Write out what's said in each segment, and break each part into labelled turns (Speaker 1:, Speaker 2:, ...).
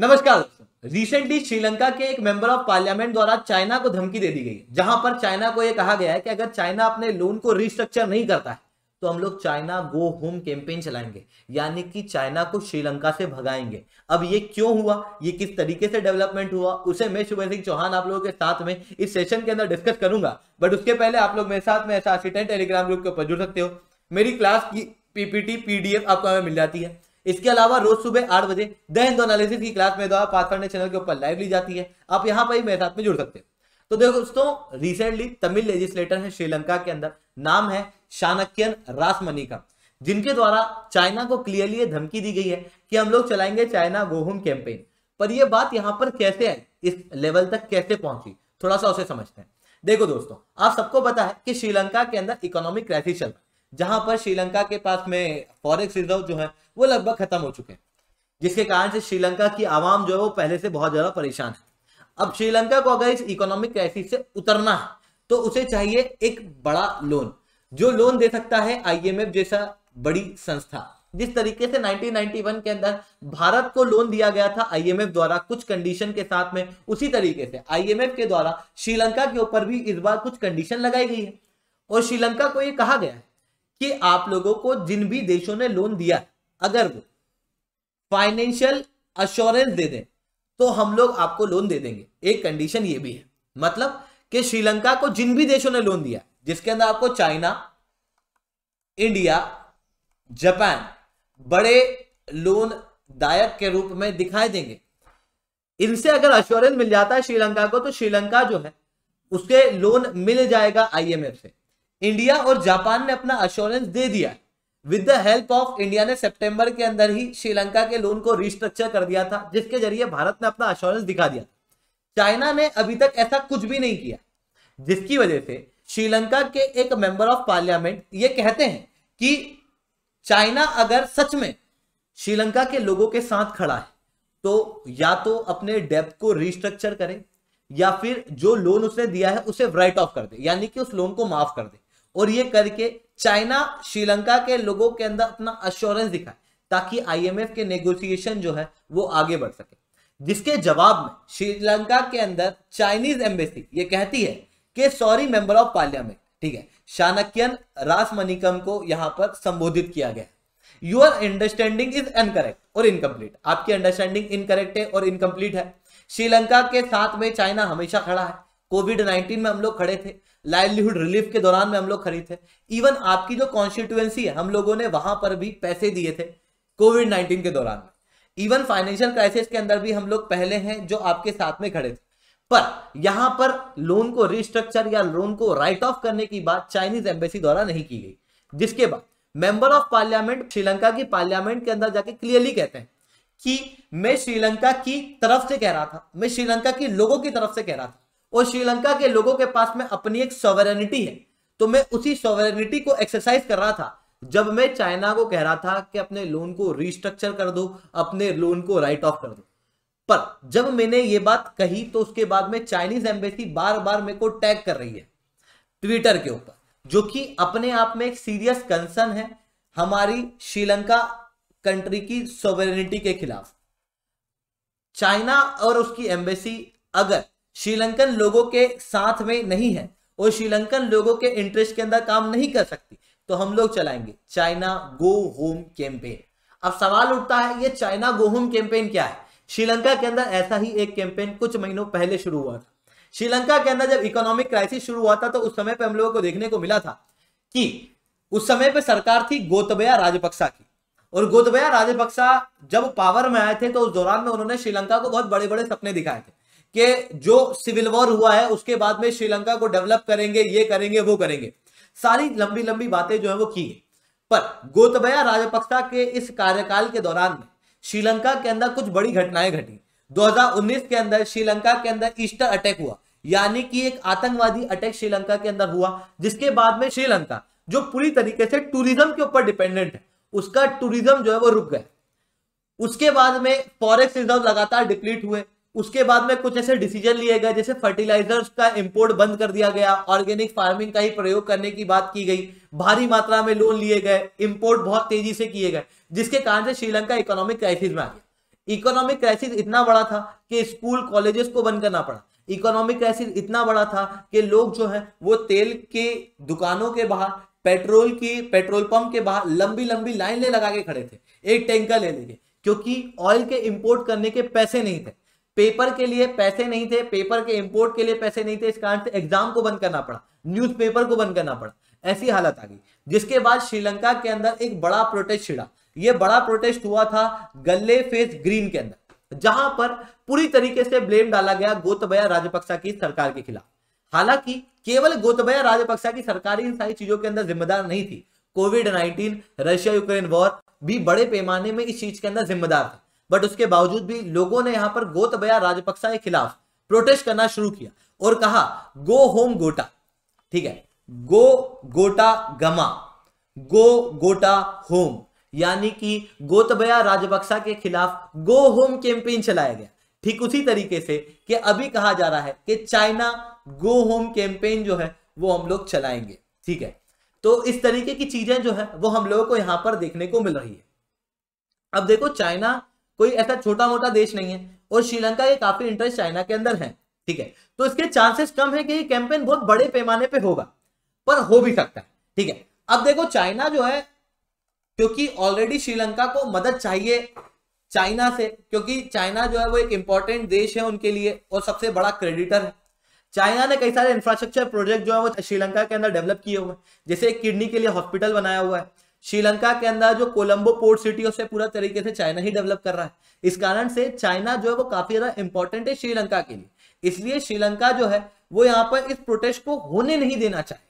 Speaker 1: नमस्कार दोस्तों रिसेंटली श्रीलंका के एक मेंबर ऑफ पार्लियामेंट द्वारा चाइना को धमकी दे दी गई जहां पर चाइना को यह कहा गया है कि अगर चाइना अपने लोन को रिस्ट्रक्चर नहीं करता है तो हम लोग चाइना गो होम कैंपेन चलाएंगे यानी कि चाइना को श्रीलंका से भगाएंगे अब ये क्यों हुआ ये किस तरीके से डेवलपमेंट हुआ उसे मैं शुभ सिंह चौहान आप लोगों के साथ में इस सेशन के अंदर डिस्कस करूंगा बट उसके पहले आप लोग मेरे साथ में ऐसा असिस्टेंट टेलीग्राम ग्रुप के ऊपर जुड़ सकते हो मेरी क्लास की पीपीटी पीडीएफ आपको हमें मिल जाती है इसके अलावा रोज सुबह आठ बजे द हिंदू एनालिसिस की क्लास में द्वारा पाथफाइंडर चैनल के ऊपर लाइव ली जाती है आप यहाँ पर ही मेरे साथ में जुड़ सकते हैं तो देखो दोस्तों रिसेंटली तमिल लेजिस्लेटर है श्रीलंका के अंदर नाम है शानक्यन रासमनी का जिनके द्वारा चाइना को क्लियरली धमकी दी गई है कि हम लोग चलाएंगे चाइना गोहूम कैंपेन पर यह बात यहां पर कैसे आई इस लेवल तक कैसे पहुंची थोड़ा सा उसे समझते हैं देखो दोस्तों आप सबको पता है कि श्रीलंका के अंदर इकोनॉमिक क्राइसिस चल रहा है जहां पर श्रीलंका के पास में फॉरेक्स रिजर्व जो है वो लगभग खत्म हो चुके हैं जिसके कारण से श्रीलंका की आवाम जो है वो पहले से बहुत ज्यादा परेशान है अब श्रीलंका को अगर इस इकोनॉमिक क्राइसिस से उतरना है तो उसे चाहिए एक बड़ा लोन जो लोन दे सकता है आईएमएफ जैसा बड़ी संस्था जिस तरीके से 1991 के अंदर भारत को लोन दिया गया था आईएमएफ द्वारा कुछ कंडीशन के साथ में उसी तरीके से आईएमएफ के द्वारा श्रीलंका के ऊपर भी इस बार कुछ कंडीशन लगाई गई है और श्रीलंका को यह कहा गया है कि आप लोगों को जिन भी देशों ने लोन दिया अगर वो फाइनेंशियल अश्योरेंस दे दें तो हम लोग आपको लोन दे देंगे एक कंडीशन ये भी है मतलब कि श्रीलंका को जिन भी देशों ने लोन दिया जिसके अंदर आपको चाइना इंडिया जापान बड़े लोन दायक के रूप में दिखाई देंगे इनसे अगर अश्योरेंस मिल जाता है श्रीलंका को तो श्रीलंका जो है उसके लोन मिल जाएगा आईएमएफ से इंडिया और जापान ने अपना अश्योरेंस दे दिया with the help of India ने सितंबर के अंदर ही श्रीलंका के लोन को रिस्ट्रक्चर कर दिया था जिसके जरिए भारत ने अपना अश्योरेंस दिखा दिया चाइना ने अभी तक ऐसा कुछ भी नहीं किया जिसकी वजह से श्रीलंका के एक मेंबर ऑफ पार्लियामेंट ये कहते हैं कि चाइना अगर सच में श्रीलंका के लोगों के साथ खड़ा है तो या तो अपने डेप को रिस्ट्रक्चर करें या फिर जो लोन उसने दिया है उसे राइट ऑफ कर दे यानी कि उस लोन को माफ कर दे और ये करके चाइना श्रीलंका के लोगों के अंदर अपना अश्योरेंस दिखाए ताकि आईएमएफ के नेगोशिएशन जो है वो आगे बढ़ सके जिसके जवाब में श्रीलंका के अंदर चाइनीज एम्बेसी ये कहती है कि सॉरी मेंबर ऑफ पार्लियामेंट ठीक है शानक्यन रासमणिकम को यहां पर संबोधित किया गया योर अंडरस्टैंडिंग इज अनकरेक्ट और इनकम्प्लीट आपकी अंडरस्टैंडिंग इनकरेक्ट है और इनकम्प्लीट है श्रीलंका के साथ में चाइना हमेशा खड़ा है कोविड 19 में हम लोग खड़े थे लाइवलीहुड रिलीफ के दौरान में हम लोग खरीद थे इवन आपकी जो कॉन्स्टिट्यूएंसी है हम लोगों ने वहां पर भी पैसे दिए थे कोविड नाइन्टीन के दौरान इवन फाइनेंशियल क्राइसिस के अंदर भी हम लोग पहले हैं जो आपके साथ में खड़े थे पर यहां पर लोन को रिस्ट्रक्चर या लोन को राइट ऑफ करने की बात चाइनीज एम्बेसी द्वारा नहीं की गई जिसके बाद मेंबर ऑफ पार्लियामेंट श्रीलंका की पार्लियामेंट के अंदर जाके क्लियरली कहते हैं कि मैं श्रीलंका की तरफ से कह रहा था मैं श्रीलंका के लोगों की तरफ से कह रहा था और श्रीलंका के लोगों के पास में अपनी एक सॉवरेनिटी है तो मैं उसी सॉवरेनिटी को एक्सरसाइज कर रहा था जब मैं चाइना को कह रहा था कि अपने लोन को रिस्ट्रक्चर कर दो अपने लोन को राइट ऑफ कर दो पर जब मैंने ये बात कही तो उसके बाद में चाइनीज एम्बेसी बार बार मेरे को टैग कर रही है ट्विटर के ऊपर जो कि अपने आप में एक सीरियस कंसर्न है हमारी श्रीलंका कंट्री की सोवेरेनिटी के खिलाफ चाइना और उसकी एम्बेसी अगर श्रीलंकन लोगों के साथ में नहीं है और श्रीलंकन लोगों के इंटरेस्ट के अंदर काम नहीं कर सकती तो हम लोग चलाएंगे चाइना गो होम कैंपेन अब सवाल उठता है ये चाइना गो होम कैंपेन क्या है श्रीलंका के अंदर ऐसा ही एक कैंपेन कुछ महीनों पहले शुरू हुआ था श्रीलंका के अंदर जब इकोनॉमिक क्राइसिस शुरू हुआ था तो उस समय पर हम लोगों को देखने को मिला था कि उस समय पर सरकार थी गोतबया राजपक्सा की और गोतबया राजपक्सा जब पावर में आए थे तो उस दौरान में उन्होंने श्रीलंका को बहुत बड़े बड़े सपने दिखाए थे कि जो सिविल वॉर हुआ है उसके बाद में श्रीलंका को डेवलप करेंगे ये करेंगे वो करेंगे सारी लंबी लंबी बातें जो है वो की है पर गोतबया राजपक्षा के इस कार्यकाल के दौरान में श्रीलंका के अंदर कुछ बड़ी घटनाएं घटी 2019 के अंदर श्रीलंका के अंदर ईस्टर अटैक हुआ यानी कि एक आतंकवादी अटैक श्रीलंका के अंदर हुआ जिसके बाद में श्रीलंका जो पूरी तरीके से टूरिज्म के ऊपर डिपेंडेंट है उसका टूरिज्म जो है वो रुक गया उसके बाद में फॉरेक्स रिजर्व लगातार डिप्लीट हुए उसके बाद में कुछ ऐसे डिसीजन लिए गए जैसे फर्टिलाइजर्स का इंपोर्ट बंद कर दिया गया ऑर्गेनिक फार्मिंग का ही प्रयोग करने की बात की गई भारी मात्रा में लोन लिए गए इंपोर्ट बहुत तेजी से किए गए जिसके कारण से श्रीलंका इकोनॉमिक क्राइसिस में आ गया इकोनॉमिक क्राइसिस इतना बड़ा था कि स्कूल कॉलेजेस को बंद करना पड़ा इकोनॉमिक क्राइसिस इतना बड़ा था कि लोग जो है वो तेल के दुकानों के बाहर पेट्रोल की पेट्रोल पंप के बाहर लंबी लंबी लाइन ले लगा के खड़े थे एक टैंकर ले लेके क्योंकि ऑयल के इंपोर्ट करने के पैसे नहीं थे पेपर के लिए पैसे नहीं थे पेपर के इंपोर्ट के लिए पैसे नहीं थे इस कारण से एग्जाम को बंद करना पड़ा न्यूज़पेपर को बंद करना पड़ा ऐसी हालत आ गई जिसके बाद श्रीलंका के अंदर एक बड़ा प्रोटेस्ट छिड़ा यह बड़ा प्रोटेस्ट हुआ था गल्ले फेस ग्रीन के अंदर जहां पर पूरी तरीके से ब्लेम डाला गया गोतबया राजपक्सा की सरकार के खिलाफ हालांकि केवल गोतबया राजपक्सा की सरकार इन सारी चीजों के अंदर जिम्मेदार नहीं थी COVID nineteen Russia Ukraine war भी बड़े पैमाने में इस चीज के अंदर जिम्मेदार था बट उसके बावजूद भी लोगों ने यहां पर गोतबया राजपक्सा के खिलाफ प्रोटेस्ट करना शुरू किया और कहा गो होम गोटा ठीक है गो गोटा गमा गो गोटा होम यानी कि गोतबया राजपक्सा के खिलाफ गो होम कैंपेन चलाया गया ठीक उसी तरीके से कि अभी कहा जा रहा है कि चाइना गो होम कैंपेन जो है वो हम लोग चलाएंगे ठीक है तो इस तरीके की चीजें जो है वो हम लोगों को यहां पर देखने को मिल रही है अब देखो चाइना कोई ऐसा छोटा मोटा देश नहीं है और श्रीलंका के काफी इंटरेस्ट चाइना के अंदर है ठीक है तो इसके चांसेस कम है कि ये कैंपेन बहुत बड़े पैमाने पर होगा पर हो भी सकता है ठीक है अब देखो चाइना जो है क्योंकि ऑलरेडी श्रीलंका को मदद चाहिए चाइना से क्योंकि चाइना जो है वो एक इंपॉर्टेंट देश है उनके लिए और सबसे बड़ा क्रेडिटर है चाइना ने कई सारे इंफ्रास्ट्रक्चर प्रोजेक्ट जो है वो श्रीलंका के अंदर डेवलप किए हुए हैं जैसे किडनी के लिए हॉस्पिटल बनाया हुआ है श्रीलंका के अंदर जो कोलंबो पोर्ट सिटी है उसे पूरा तरीके से चाइना ही डेवलप कर रहा है इस कारण से चाइना जो है वो काफी ज्यादा इंपॉर्टेंट है श्रीलंका के लिए इसलिए श्रीलंका जो है वो यहाँ पर इस प्रोटेस्ट को होने नहीं देना चाहेगा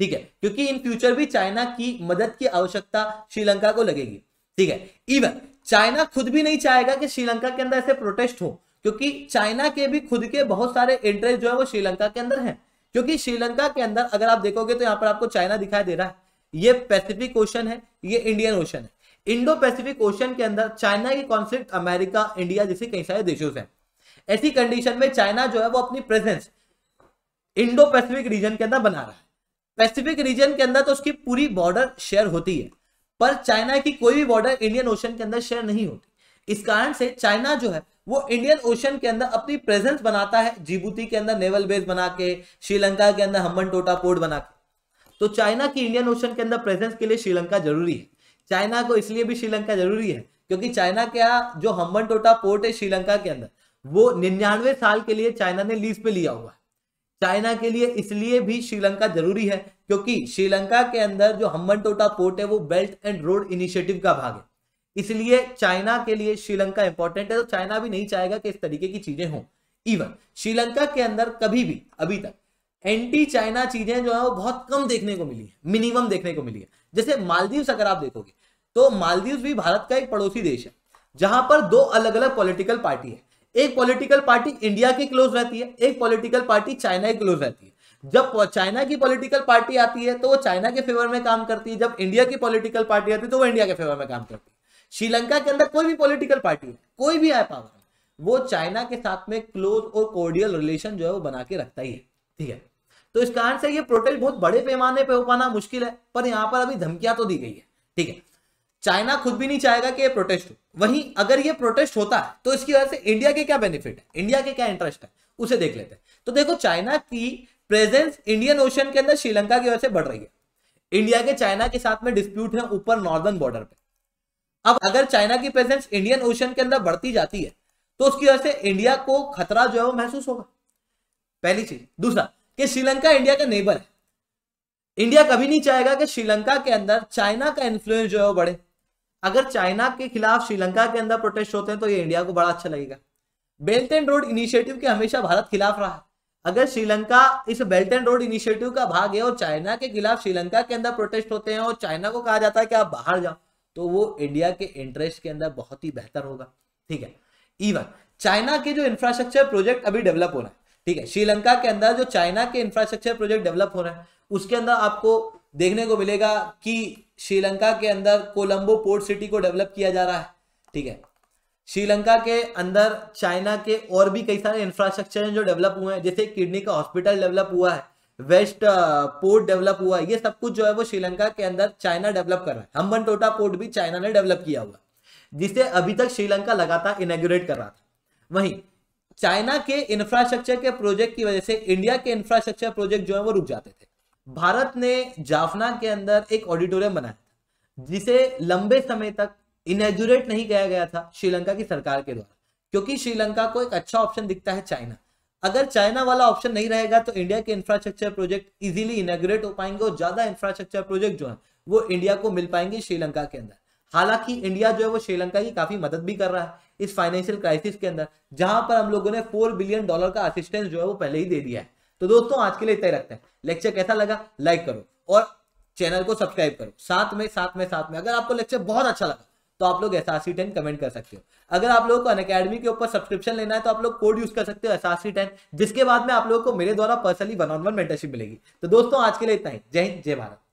Speaker 1: ठीक है क्योंकि इन फ्यूचर भी चाइना की मदद की आवश्यकता श्रीलंका को लगेगी ठीक है इवन चाइना खुद भी नहीं चाहेगा कि श्रीलंका के अंदर ऐसे प्रोटेस्ट हो क्योंकि चाइना के भी खुद के बहुत सारे इंटरेस्ट जो है वो श्रीलंका के अंदर है क्योंकि श्रीलंका के अंदर अगर आप देखोगे तो यहाँ पर आपको चाइना दिखाई दे रहा है ये पैसिफिक ओशन है ये इंडियन ओशन है इंडो पैसिफिक ओशन के अंदर चाइना की कॉन्फ्लिक्ट अमेरिका इंडिया जैसे कई सारे देशों से ऐसी कंडीशन में चाइना जो है वो अपनी प्रेजेंस इंडो पैसिफिक रीजन के अंदर बना रहा है पैसिफिक रीजन के अंदर तो उसकी पूरी बॉर्डर शेयर होती है पर चाइना की कोई भी बॉर्डर इंडियन ओशन के अंदर शेयर नहीं होती इस कारण से चाइना जो है वो इंडियन ओशन के अंदर अपनी प्रेजेंस बनाता है जिबूती के अंदर नेवल बेस बना के श्रीलंका के अंदर हम्बन टोटा पोर्ट बना के तो चाइना की इंडियन ओशन के अंदर प्रेजेंस के लिए श्रीलंका जरूरी है चाइना को इसलिए भी श्रीलंका जरूरी है क्योंकि चाइना का जो हम्बन टोटा पोर्ट है श्रीलंका के अंदर वो निन्यानवे साल के लिए चाइना ने लीज पे लिया हुआ है चाइना के लिए इसलिए भी श्रीलंका जरूरी है क्योंकि श्रीलंका के अंदर जो हम्बन टोटा पोर्ट है वो बेल्ट एंड रोड इनिशिएटिव का भाग है इसलिए चाइना के लिए श्रीलंका इंपॉर्टेंट है तो चाइना भी नहीं चाहेगा कि इस तरीके की चीजें हों इवन श्रीलंका के अंदर कभी भी अभी तक एंटी चाइना चीजें जो है वो बहुत कम देखने को मिली है मिनिमम देखने को मिली है जैसे मालदीव्स अगर आप देखोगे तो मालदीव्स भी भारत का एक पड़ोसी देश है जहां पर दो अलग अलग पॉलिटिकल पार्टी है एक पॉलिटिकल पार्टी इंडिया की क्लोज रहती है एक पॉलिटिकल पार्टी चाइना की क्लोज रहती है जब चाइना की पॉलिटिकल पार्टी आती है तो वो चाइना के फेवर में काम करती है जब इंडिया की पॉलिटिकल पार्टी आती है तो वो इंडिया के फेवर में काम करती है श्रीलंका के अंदर कोई भी पॉलिटिकल पार्टी है कोई भी आए पावर वो चाइना के साथ में क्लोज और कोर्डियल रिलेशन जो है वो बना के रखता ही है ठीक है तो इस कारण से ये प्रोटेस्ट बहुत बड़े पैमाने पर हो पाना मुश्किल है पर यहाँ पर अभी धमकियां तो दी गई है ठीक है चाइना खुद भी नहीं चाहेगा कि ये प्रोटेस्ट हो वहीं अगर ये प्रोटेस्ट होता है तो इसकी वजह से इंडिया के क्या बेनिफिट है इंडिया के क्या इंटरेस्ट है उसे देख लेते हैं तो देखो चाइना की प्रेजेंस इंडियन ओशन के अंदर श्रीलंका की वजह से बढ़ रही है इंडिया के चाइना के साथ में डिस्प्यूट है ऊपर नॉर्दर्न बॉर्डर पर अब अगर चाइना की प्रेजेंस इंडियन ओशन के अंदर बढ़ती जाती है तो उसकी वजह से इंडिया को खतरा जो है वो महसूस होगा पहली चीज दूसरा कि श्रीलंका इंडिया का नेबर है इंडिया कभी नहीं चाहेगा कि श्रीलंका के अंदर चाइना का इन्फ्लुएंस जो है वो बढ़े अगर चाइना के खिलाफ श्रीलंका के अंदर प्रोटेस्ट होते हैं तो ये इंडिया को बड़ा अच्छा लगेगा बेल्ट एंड रोड इनिशिएटिव के हमेशा भारत खिलाफ रहा है अगर श्रीलंका इस बेल्ट एंड रोड इनिशिएटिव का भाग है और चाइना के खिलाफ श्रीलंका के अंदर प्रोटेस्ट होते हैं और चाइना को कहा जाता है कि आप बाहर जाओ तो वो इंडिया के इंटरेस्ट के अंदर बहुत ही बेहतर होगा ठीक है इवन चाइना के जो इंफ्रास्ट्रक्चर प्रोजेक्ट अभी डेवलप हो रहा है ठीक है श्रीलंका के अंदर जो चाइना के इंफ्रास्ट्रक्चर प्रोजेक्ट डेवलप हो रहे हैं उसके अंदर आपको देखने को मिलेगा कि श्रीलंका के अंदर कोलंबो पोर्ट सिटी को डेवलप किया जा रहा है ठीक है श्रीलंका के अंदर चाइना के और भी कई सारे इंफ्रास्ट्रक्चर जो डेवलप हुए हैं जैसे किडनी का हॉस्पिटल डेवलप हुआ है वेस्ट पोर्ट डेवलप हुआ है ये सब कुछ जो है वो श्रीलंका के अंदर चाइना डेवलप कर रहा है हम्बन टोटा पोर्ट भी चाइना ने डेवलप किया हुआ जिसे अभी तक श्रीलंका लगातार इनग्रेट कर रहा था वहीं चाइना के इंफ्रास्ट्रक्चर के प्रोजेक्ट की वजह से इंडिया के इंफ्रास्ट्रक्चर प्रोजेक्ट जो है वो रुक जाते थे भारत ने जाफना के अंदर एक ऑडिटोरियम बनाया था जिसे लंबे समय तक इनेजुरेट नहीं किया गया था श्रीलंका की सरकार के द्वारा क्योंकि श्रीलंका को एक अच्छा ऑप्शन दिखता है चाइना अगर चाइना वाला ऑप्शन नहीं रहेगा तो इंडिया के इंफ्रास्ट्रक्चर प्रोजेक्ट इजीली इनेगुरेट हो पाएंगे और ज्यादा इंफ्रास्ट्रक्चर प्रोजेक्ट जो है वो इंडिया को मिल पाएंगे श्रीलंका के अंदर हालांकि इंडिया जो है वो श्रीलंका की काफी मदद भी कर रहा है इस फाइनेंशियल क्राइसिस के अंदर जहां पर हम लोगों ने फोर बिलियन डॉलर का असिस्टेंस जो है वो पहले ही दे दिया है तो दोस्तों आज के लिए इतना ही रखते हैं लेक्चर कैसा लगा लाइक करो और चैनल को सब्सक्राइब करो साथ में साथ में साथ में अगर आपको लेक्चर बहुत अच्छा लगा तो आप लोग एस टेन कमेंट कर सकते हो अगर आप लोगों को अन अकेडमी के ऊपर सब्सक्रिप्शन लेना है तो आप लोग कोड यूज कर सकते हो एस टेन जिसके बाद में आप लोगों को मेरे द्वारा personally one on one mentorship मिलेगी तो दोस्तों आज के लिए इतना ही जय हिंद जय भारत